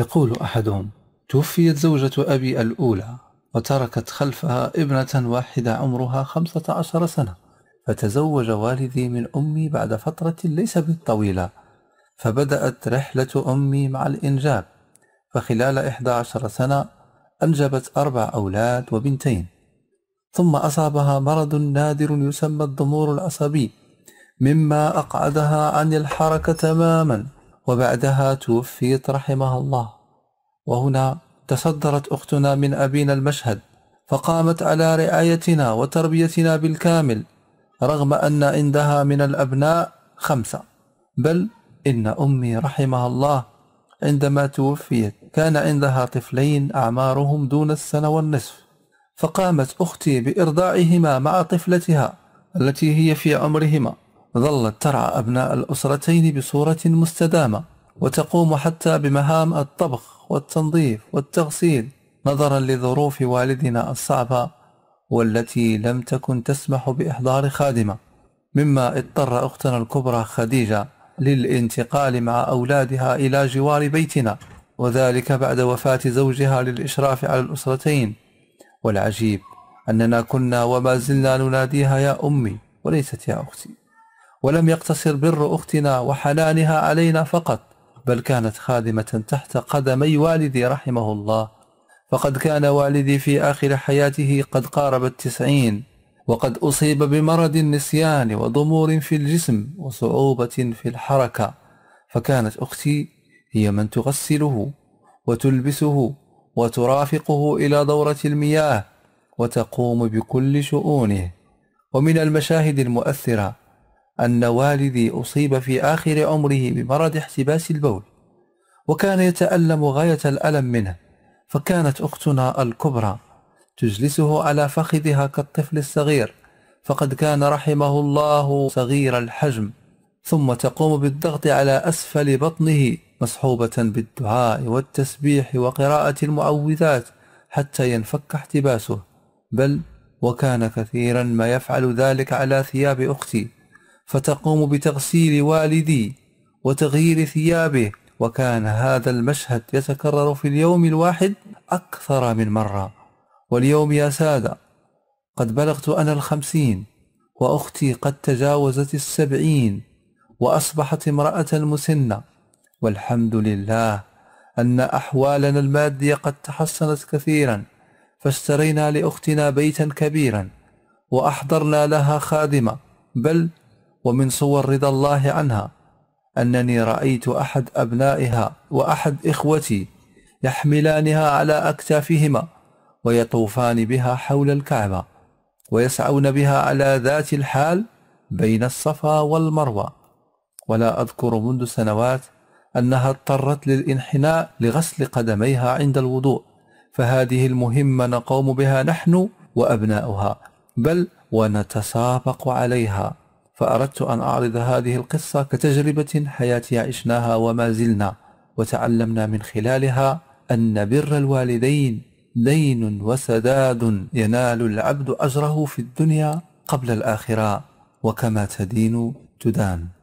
يقول أحدهم توفيت زوجة أبي الأولى وتركت خلفها ابنة واحدة عمرها خمسة عشر سنة فتزوج والدي من أمي بعد فترة ليس بالطويلة فبدأت رحلة أمي مع الإنجاب فخلال إحدى عشر سنة أنجبت أربع أولاد وبنتين ثم أصابها مرض نادر يسمى الضمور العصبي مما أقعدها عن الحركة تماما وبعدها توفيت رحمها الله وهنا تصدرت أختنا من أبينا المشهد فقامت على رعايتنا وتربيتنا بالكامل رغم أن عندها من الأبناء خمسة بل إن أمي رحمها الله عندما توفيت كان عندها طفلين أعمارهم دون السنة والنصف فقامت أختي بإرضاعهما مع طفلتها التي هي في عمرهما ظلت ترعى أبناء الأسرتين بصورة مستدامة وتقوم حتى بمهام الطبخ والتنظيف والتغسيل نظرا لظروف والدنا الصعبة والتي لم تكن تسمح بإحضار خادمة مما اضطر أختنا الكبرى خديجة للانتقال مع أولادها إلى جوار بيتنا وذلك بعد وفاة زوجها للإشراف على الأسرتين والعجيب أننا كنا وما زلنا نناديها يا أمي وليست يا أختي ولم يقتصر بر أختنا وحنانها علينا فقط بل كانت خادمة تحت قدمي والدي رحمه الله فقد كان والدي في آخر حياته قد قارب التسعين وقد أصيب بمرض النسيان وضمور في الجسم وصعوبة في الحركة فكانت أختي هي من تغسله وتلبسه وترافقه إلى دورة المياه وتقوم بكل شؤونه ومن المشاهد المؤثرة أن والدي أصيب في آخر عمره بمرض احتباس البول وكان يتألم غاية الألم منه فكانت أختنا الكبرى تجلسه على فخذها كالطفل الصغير فقد كان رحمه الله صغير الحجم ثم تقوم بالضغط على أسفل بطنه مصحوبة بالدعاء والتسبيح وقراءة المعوذات حتى ينفك احتباسه بل وكان كثيرا ما يفعل ذلك على ثياب أختي فتقوم بتغسيل والدي وتغيير ثيابه وكان هذا المشهد يتكرر في اليوم الواحد أكثر من مرة واليوم يا سادة قد بلغت أنا الخمسين وأختي قد تجاوزت السبعين وأصبحت امرأة مسنة والحمد لله أن أحوالنا المادية قد تحسنت كثيرا فاشترينا لأختنا بيتا كبيرا وأحضرنا لها خادمة بل ومن صور رضا الله عنها أنني رأيت أحد أبنائها وأحد إخوتي يحملانها على أكتافهما ويطوفان بها حول الكعبة ويسعون بها على ذات الحال بين الصفا والمروة ولا أذكر منذ سنوات أنها اضطرت للانحناء لغسل قدميها عند الوضوء فهذه المهمة نقوم بها نحن وأبناؤها بل ونتسابق عليها فأردت أن أعرض هذه القصة كتجربة حياتي عشناها وما زلنا وتعلمنا من خلالها أن بر الوالدين دين وسداد ينال العبد أجره في الدنيا قبل الآخرة وكما تدين تدان